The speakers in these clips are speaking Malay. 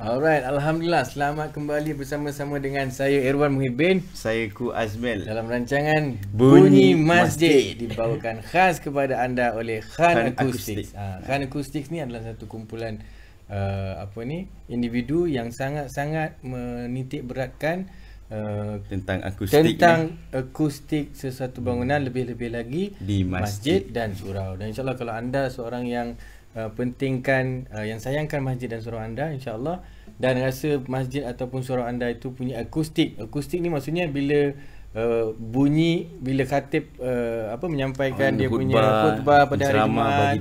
Alright, Alhamdulillah. Selamat kembali bersama-sama dengan saya Erwan Muhibin. Saya Ku Azmel. Dalam rancangan Bunyi Masjid, Masjid. dibawakan khas kepada anda oleh Khan, Khan Acoustics. Ha, Khan Akustik ni adalah satu kumpulan uh, apa ni individu yang sangat-sangat menitik beratkan Eh, tentang akustik tentang ni. akustik sesuatu bangunan lebih-lebih lagi di masjid, masjid dan surau dan insyaallah kalau anda seorang yang uh, pentingkan uh, yang sayangkan masjid dan surau anda insyaallah dan rasa masjid ataupun surau anda itu punya akustik akustik ni maksudnya bila Uh, bunyi bila khatib uh, apa menyampaikan oh, dia khutbah, punya khutbah pada hari Jumaat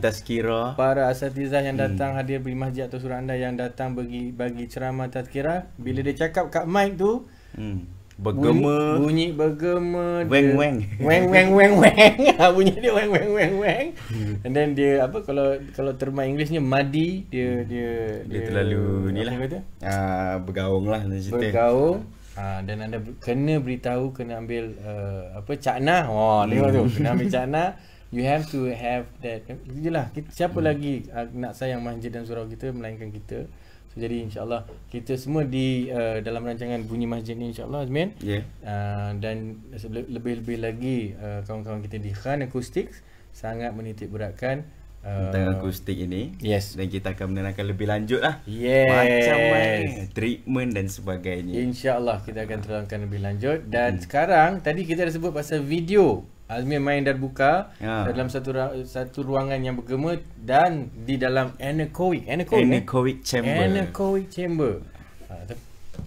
para asatizah yang hmm. datang hmm. hadir di masjid atau surau anda yang datang bagi bagi ceramah tazkira bila hmm. dia cakap kat mic tu Hmm. Bergema. Bunyi, bunyi bergema. Weng weng. Weng weng weng weng. Ah, bunyi dia weng weng weng weng. Hmm. And then dia apa kalau kalau terma Inggerisnya muddy dia, dia dia dia, terlalu ni lah. Uh, bergaung lah. Bergaung. Ha, dan anda kena beritahu kena ambil uh, apa cakna wah oh, lewat tu hmm. kena ambil cakna you have to have that itulah siapa hmm. lagi uh, nak sayang manja dan surau kita melainkan kita jadi insyaAllah kita semua di uh, dalam rancangan Bunyi Masjid ni insyaAllah Azmin yeah. uh, Dan lebih-lebih lagi uh, kawan-kawan kita di Khan Acoustics Sangat menitik beratkan uh, tentang akustik ini yes. dan kita akan menerangkan lebih lanjut lah yes. macam mana treatment dan sebagainya insyaAllah kita akan terangkan lebih lanjut dan hmm. sekarang tadi kita dah sebut pasal video Azmi main dan buka ya. dalam satu satu ruangan yang bergema dan di dalam anechoic anechoic, eh? anechoic eh? chamber anechoic chamber uh,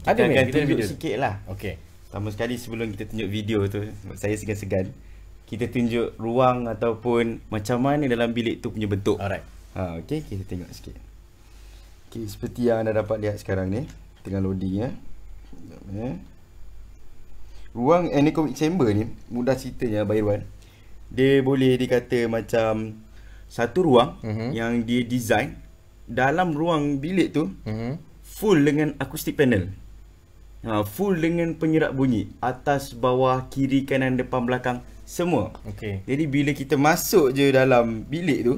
ada kita, kita tunjuk sikit lah okay. Pertama sekali sebelum kita tunjuk video tu saya segan-segan kita tunjuk ruang ataupun macam mana dalam bilik tu punya bentuk alright ha, okay, kita tengok sikit okay, seperti yang anda dapat lihat sekarang ni tengah loading ya. Sekejap, ya. Ruang anechoic eh, chamber ni mudah ceritanya Bayuan. Dia boleh dikata macam satu ruang uh-huh. yang dia design dalam ruang bilik tu uh-huh. full dengan akustik panel. Ha, full dengan penyerap bunyi atas bawah kiri kanan depan belakang semua. Okey. Jadi bila kita masuk je dalam bilik tu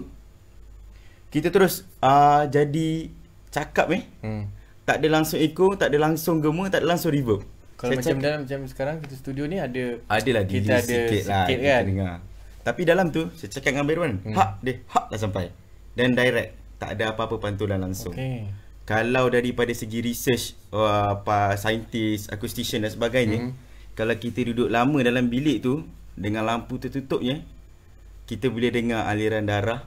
kita terus uh, jadi cakap eh. Hmm. Tak ada langsung echo, tak ada langsung gema, tak ada langsung reverb. Kalau macam dalam macam sekarang kita studio ni ada adalah delay kita ada sikit, lah, sikit kan. Dengar. Tapi dalam tu saya cakap dengan Berwan, hmm. hak dia hak lah sampai. Dan direct tak ada apa-apa pantulan langsung. Okay. Kalau daripada segi research uh, apa saintis, acoustician dan sebagainya, hmm. kalau kita duduk lama dalam bilik tu dengan lampu tertutup ya, kita boleh dengar aliran darah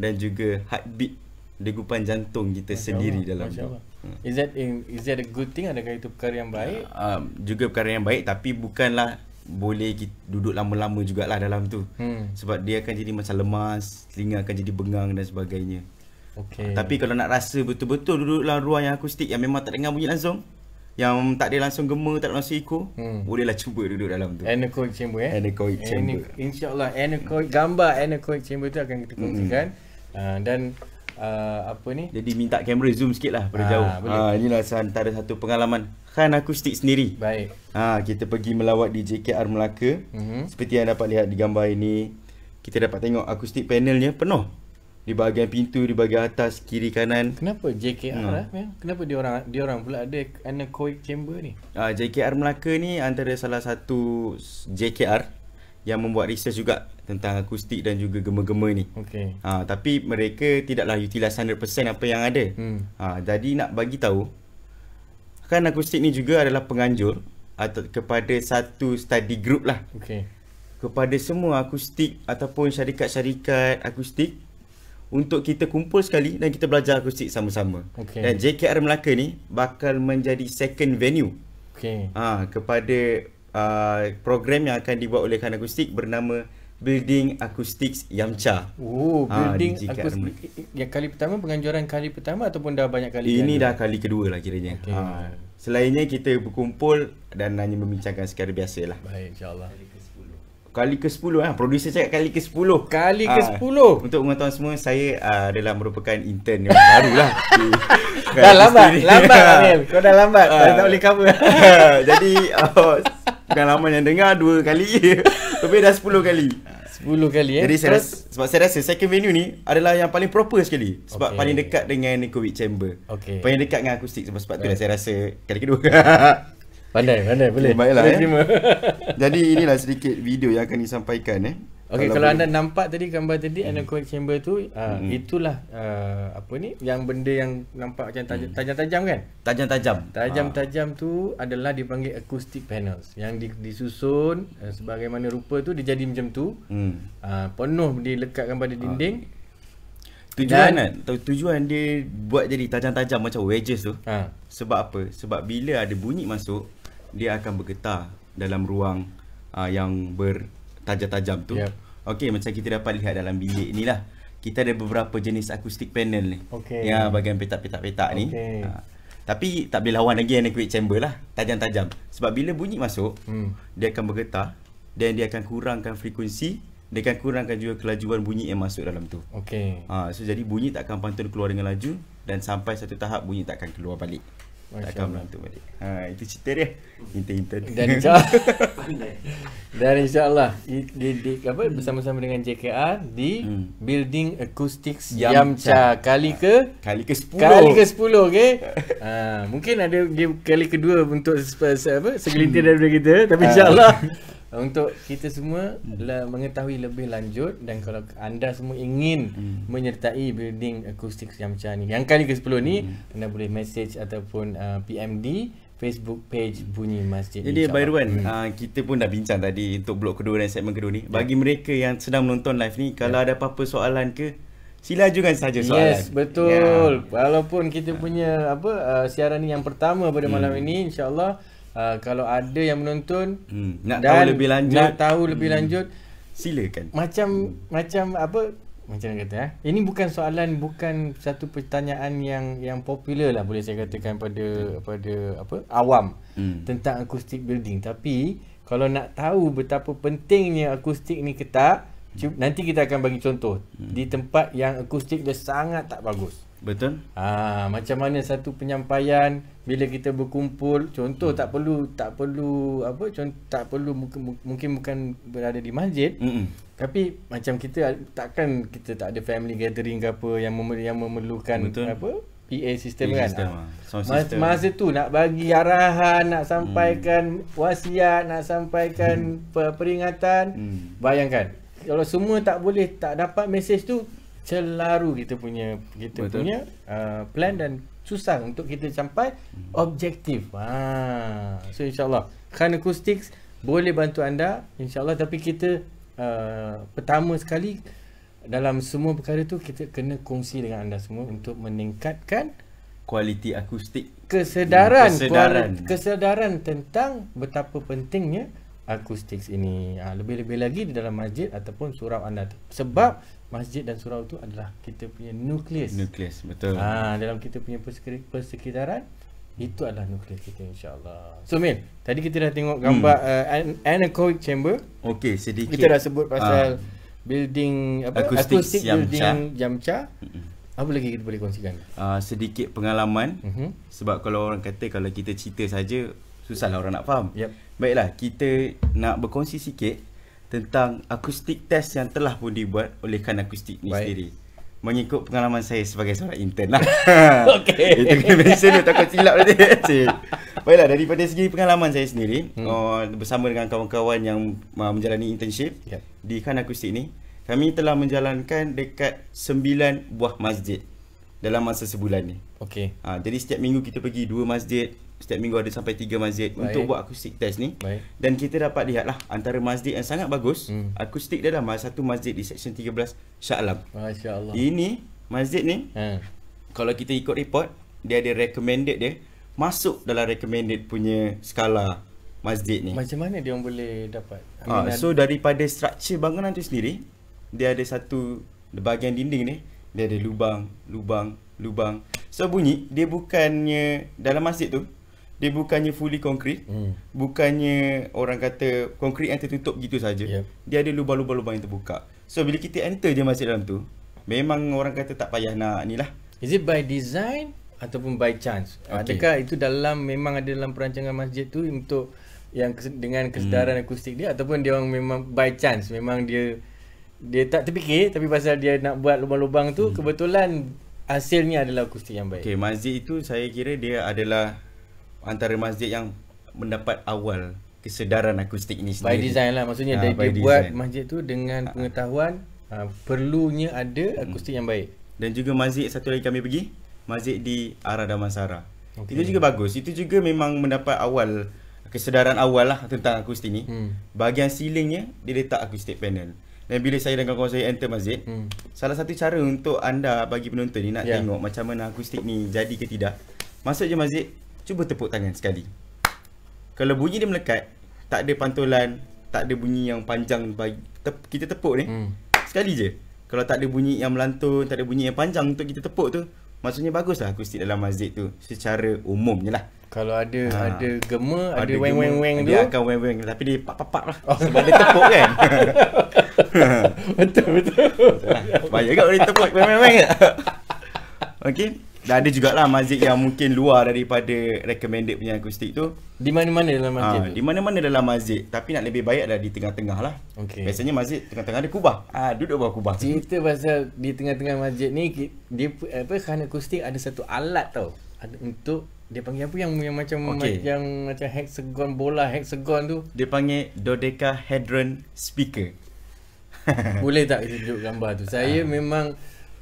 dan juga heartbeat degupan jantung kita Masya sendiri Allah. dalam Masya tu. Allah. Is that in, is that a good thing adakah itu perkara yang baik? Yeah, um, juga perkara yang baik tapi bukanlah boleh kita duduk lama-lama jugalah dalam tu. Hmm. Sebab dia akan jadi macam lemas, telinga akan jadi bengang dan sebagainya. Okay. Uh, tapi kalau nak rasa betul-betul duduk dalam ruang yang akustik yang memang tak dengar bunyi langsung, yang tak dia langsung gema, tak langsung echo, hmm. bolehlah cuba duduk dalam tu. Anechoic chamber eh? Anechoic chamber. Ana- InsyaAllah anechoic, gambar anechoic chamber tu akan kita kongsikan. Hmm. Uh, dan uh, apa ni jadi minta kamera zoom sikit lah pada ha, jauh ha, inilah antara satu pengalaman Khan akustik sendiri baik ha, kita pergi melawat di JKR Melaka mm-hmm. seperti yang dapat lihat di gambar ini kita dapat tengok akustik panelnya penuh di bahagian pintu di bahagian atas kiri kanan kenapa JKR hmm. lah kenapa dia orang dia orang pula ada anechoic chamber ni ah JKR Melaka ni antara salah satu JKR yang membuat research juga tentang akustik dan juga gema-gema ni. Okey. Ha tapi mereka tidaklah utilize 100% apa yang ada. Hmm. Ha jadi nak bagi tahu kan akustik ni juga adalah penganjur atau kepada satu study group lah. Okey. Kepada semua akustik ataupun syarikat-syarikat akustik untuk kita kumpul sekali dan kita belajar akustik sama-sama. Okey. Dan JKR Melaka ni bakal menjadi second venue. Okey. Ha kepada Uh, program yang akan dibuat oleh Khan Akustik bernama Building Acoustics Yamcha. Oh, ah, Building ha, Acoustics. Yang kali pertama penganjuran kali pertama ataupun dah banyak kali? Ini dah ada? kali kedua lah kiranya. Okay. Ha. Ah, selainnya kita berkumpul dan hanya membincangkan secara biasa lah. Baik, insyaAllah. Kali ke-10. Kali lah. Producer cakap kali ke-10. Kali ha. Ah, ke-10. Untuk pengetahuan semua, saya ha, adalah merupakan intern yang baru lah. Dah lambat. Lambat, Amil. Lah, Kau dah lambat. Ha. Dah tak boleh cover. Jadi, oh, Bukan lama yang dengar Dua kali tapi dah sepuluh kali Sepuluh kali eh Jadi saya rasa Sebab saya rasa second venue ni Adalah yang paling proper sekali Sebab okay. paling dekat dengan Covid chamber okay. Paling dekat dengan akustik Sebab, sebab tu lah saya rasa Kali kedua Pandai, pandai, boleh. Baiklah, boleh eh. Jadi inilah sedikit video yang akan disampaikan eh. Okey kalau, kalau anda nampak tadi gambar tadi hmm. anechoic chamber tu ah, hmm. itulah uh, apa ni yang benda yang nampak macam hmm. tajam-tajam kan? Tajam-tajam. Tajam-tajam ha. tu adalah dipanggil acoustic panels yang di, disusun uh, sebagaimana rupa tu dia jadi macam tu. Hmm. Uh, penuh dilekatkan pada dinding. Ha. Tujuan Dan, kan? Tujuan dia buat jadi tajam-tajam macam wedges tu. Ha. Sebab apa? Sebab bila ada bunyi masuk, dia akan bergetar dalam ruang uh, yang ber tajam-tajam tu. Yep. Okey, macam kita dapat lihat dalam bilik ni lah. Kita ada beberapa jenis akustik panel ni. Okay. Yang bagian petak-petak-petak ni. Okay. Ha. Tapi tak boleh lawan lagi anechoic chamber lah. Tajam-tajam. Sebab bila bunyi masuk, hmm. dia akan bergetar. Dan dia akan kurangkan frekuensi. Dia akan kurangkan juga kelajuan bunyi yang masuk dalam tu. Okay. Ha, so jadi bunyi tak akan pantun keluar dengan laju. Dan sampai satu tahap bunyi tak akan keluar balik. Masya takkan berantem balik. Ha, itu cerita dia. hinta-hinta. Dan insya Dan insya Allah di, apa bersama-sama dengan JKR di hmm. Building Acoustics Yamcha, Yamcha. kali ke kali ke sepuluh kali ke sepuluh okay. ha, mungkin ada dia kali kedua untuk apa segelintir hmm. daripada kita tapi ah. insya Allah untuk kita semua hmm. mengetahui lebih lanjut dan kalau anda semua ingin hmm. menyertai building akustik yang macam ni yang kali ke-10 ni hmm. anda boleh message ataupun uh, PMD Facebook page Bunyi Masjid Jadi Byron hmm. uh, kita pun dah bincang tadi untuk blok kedua dan segmen kedua ni ya. bagi mereka yang sedang menonton live ni kalau yeah. ada apa-apa soalan ke Sila ajukan saja soalan. Yes, betul. Yeah. Walaupun kita punya apa uh, siaran ni yang pertama pada hmm. malam ini insyaallah uh, kalau ada yang menonton hmm. nak tahu lebih lanjut nak tahu lebih hmm. lanjut silakan macam hmm. macam apa macam kata eh? ini bukan soalan bukan satu pertanyaan yang yang popular lah boleh saya katakan pada pada apa awam hmm. tentang akustik building tapi kalau nak tahu betapa pentingnya akustik ni ketat, hmm. nanti kita akan bagi contoh hmm. di tempat yang akustik dia sangat tak bagus. Hmm. Betul. Ah macam mana satu penyampaian bila kita berkumpul contoh hmm. tak perlu tak perlu apa contoh tak perlu mungkin, mungkin bukan berada di masjid. Hmm. Tapi macam kita takkan kita tak ada family gathering ke apa yang memer- yang memerlukan Betul. apa PA sistem kan. Ah. System, ah. Mas- masa tu nak bagi arahan, nak mm. sampaikan hmm. wasiat, nak sampaikan hmm. peringatan. Hmm. Bayangkan kalau semua tak boleh tak dapat mesej tu celaru kita punya kita Betul. punya uh, plan dan susah untuk kita capai hmm. objektif. Ha. So insyaallah Khan Acoustics boleh bantu anda insyaallah tapi kita uh, pertama sekali dalam semua perkara tu kita kena kongsi dengan anda semua untuk meningkatkan kualiti akustik kesedaran kesedaran. Kuali, kesedaran tentang betapa pentingnya akustik ini ha, lebih-lebih lagi di dalam masjid ataupun surau anda sebab hmm masjid dan surau tu adalah kita punya nukleus. Nukleus, betul. Ha, dalam kita punya persekitaran, itu adalah nukleus kita insyaAllah. So Mil, tadi kita dah tengok gambar hmm. uh, anechoic chamber. Okey, sedikit. Kita dah sebut pasal uh, building, apa? Acoustic building jamca. Apa lagi kita boleh kongsikan? Uh, sedikit pengalaman. Uh-huh. Sebab kalau orang kata kalau kita cerita saja, susahlah orang nak faham. Yep. Baiklah, kita nak berkongsi sikit tentang akustik test yang telah pun dibuat oleh kan akustik ni Baik. sendiri. Mengikut pengalaman saya sebagai seorang intern lah. Okey. Itu kena mention tu takut silap nanti. Baiklah daripada segi pengalaman saya sendiri hmm. uh, bersama dengan kawan-kawan yang uh, menjalani internship yep. di kan akustik ni, kami telah menjalankan dekat sembilan buah masjid dalam masa sebulan ni. Okey. Uh, jadi setiap minggu kita pergi dua masjid, setiap minggu ada sampai tiga masjid Baik. untuk buat akustik test ni Baik. dan kita dapat lihat lah antara masjid yang sangat bagus hmm. akustik dia adalah satu masjid di section 13 Shah Alam masya-Allah ini masjid ni hmm. kalau kita ikut report dia ada recommended dia masuk dalam recommended punya skala masjid ni macam mana dia boleh dapat ha, so daripada structure bangunan tu sendiri dia ada satu bahagian dinding ni dia ada lubang lubang lubang so bunyi dia bukannya dalam masjid tu dia bukannya fully concrete hmm. bukannya orang kata concrete yang tertutup gitu saja yep. dia ada lubang-lubang-lubang yang terbuka so bila kita enter je masuk dalam tu memang orang kata tak payah nak ni lah is it by design ataupun by chance okay. adakah itu dalam memang ada dalam perancangan masjid tu untuk yang kes, dengan kesedaran hmm. akustik dia ataupun dia orang memang by chance memang dia dia tak terfikir tapi pasal dia nak buat lubang-lubang tu hmm. kebetulan hasilnya adalah akustik yang baik. Okay, masjid itu saya kira dia adalah antara masjid yang mendapat awal kesedaran akustik ini sendiri. By design lah maksudnya ha, dia, dia buat masjid tu dengan ha. pengetahuan ha, perlunya ada hmm. akustik hmm. yang baik. Dan juga masjid satu lagi kami pergi, masjid di Arah Damansara. Okay. Itu juga bagus. Itu juga memang mendapat awal kesedaran awal lah tentang akustik ni. Hmm. Bahagian ceilingnya dia letak akustik panel. Dan bila saya dengan kawan saya enter masjid, hmm. salah satu cara untuk anda bagi penonton ni nak yeah. tengok macam mana akustik ni jadi ke tidak. Masuk je masjid, Cuba tepuk tangan sekali Kalau bunyi dia melekat Tak ada pantulan Tak ada bunyi yang panjang bagi Kita tepuk ni hmm. Sekali je Kalau tak ada bunyi yang melantun Tak ada bunyi yang panjang untuk kita tepuk tu Maksudnya bagus lah akustik dalam masjid tu Secara umumnya lah Kalau ada ha. ada gema Ada, weng-weng-weng tu Dia akan weng-weng Tapi dia pak-pak-pak lah oh. Sebab dia tepuk kan Betul-betul lah. Banyak kan orang tepuk weng-weng-weng Okay dan ada jugalah masjid yang mungkin luar daripada recommended punya akustik tu. Di mana-mana dalam ha, masjid? Ha, di mana-mana dalam masjid. Tapi nak lebih baik adalah di tengah-tengah lah. Okay. Biasanya masjid tengah-tengah ada kubah. Ha, duduk bawah kubah. Cerita pasal di tengah-tengah masjid ni, dia apa, kerana akustik ada satu alat tau. Ada untuk dia panggil apa yang yang macam okay. ma- yang macam hexagon bola hexagon tu? Dia panggil dodecahedron speaker. Boleh tak kita tunjuk gambar tu? Saya uh. memang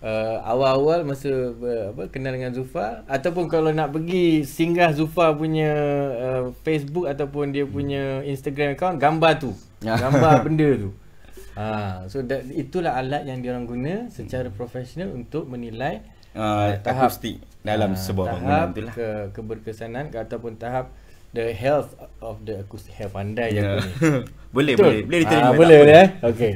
uh, awal-awal masa uh, apa kenal dengan Zufa ataupun kalau nak pergi singgah Zufa punya uh, Facebook ataupun dia punya Instagram account gambar tu ya. gambar benda tu uh, so that, itulah alat yang dia orang guna secara profesional untuk menilai ah, Uh, tahap akustik dalam uh, sebuah tahap bangunan lah. ke keberkesanan ke, ataupun tahap the health of the acoustic health pandai yeah. yang ya. boleh boleh boleh diterima uh, boleh boleh eh okey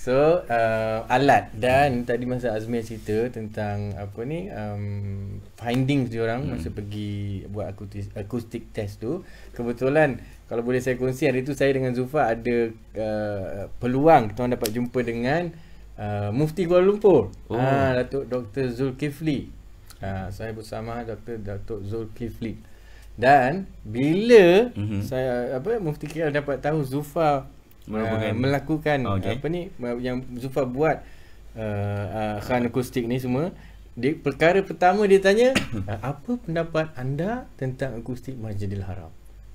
So uh, alat dan hmm. tadi masa Azmi cerita tentang apa ni um, finding dia orang hmm. masa pergi buat akustik, akustik test tu kebetulan kalau boleh saya kongsi hari tu saya dengan Zufa ada uh, peluang kita dapat jumpa dengan uh, Mufti Kuala Lumpur. Oh. Ah oh. uh, Datuk Dr Zulkifli. Uh, saya bersama Dr Datuk Zulkifli. Dan bila mm-hmm. saya apa Mufti KL dapat tahu Zufa merupakan uh, melakukan okay. apa ni yang Zufa buat uh, uh, akustik ni semua dia, perkara pertama dia tanya eh, apa pendapat anda tentang akustik Masjidil Haram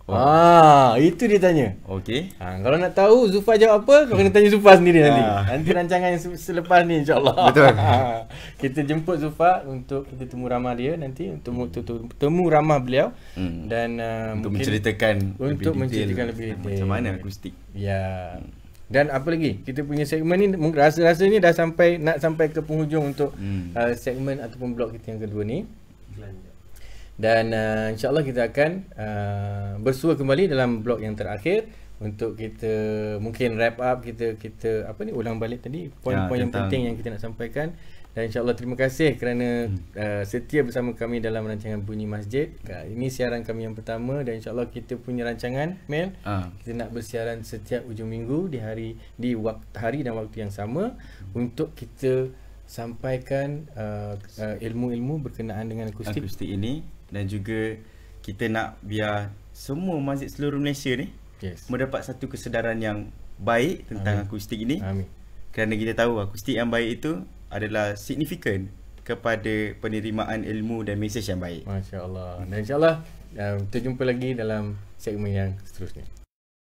Oh. Ah, itu dia tanya. Okey. Ha, kalau nak tahu Zufa jawab apa, kau kena tanya Zufa sendiri nanti. Ah. nanti rancangan yang selepas ni insya-Allah. Betul. kita jemput Zufa untuk kita temu ramah dia nanti untuk temu, ramah beliau hmm. dan uh, untuk menceritakan untuk lebih menceritakan lebih detail. macam mana akustik. Ya. Dan apa lagi? Kita punya segmen ni rasa-rasa ni dah sampai nak sampai ke penghujung untuk hmm. uh, segmen ataupun blok kita yang kedua ni. Belanja dan uh, insyaallah kita akan uh, bersua kembali dalam blog yang terakhir untuk kita mungkin wrap up kita kita apa ni ulang balik tadi ya, poin-poin ya, yang penting yang kita nak sampaikan dan insyaallah terima kasih kerana hmm. uh, setia bersama kami dalam rancangan bunyi masjid uh, ini siaran kami yang pertama dan insyaallah kita punya rancangan mel uh. kita nak bersiaran setiap hujung minggu di hari di waktu hari dan waktu yang sama hmm. untuk kita sampaikan uh, uh, ilmu-ilmu berkenaan dengan akustik akustik ini dan juga kita nak biar semua masjid seluruh Malaysia ni yes. mendapat satu kesedaran yang baik tentang Amin. akustik ini. Amin. Kerana kita tahu akustik yang baik itu adalah signifikan kepada penerimaan ilmu dan mesej yang baik. Masya-Allah. Dan insya-Allah eh, kita jumpa lagi dalam segmen yang seterusnya.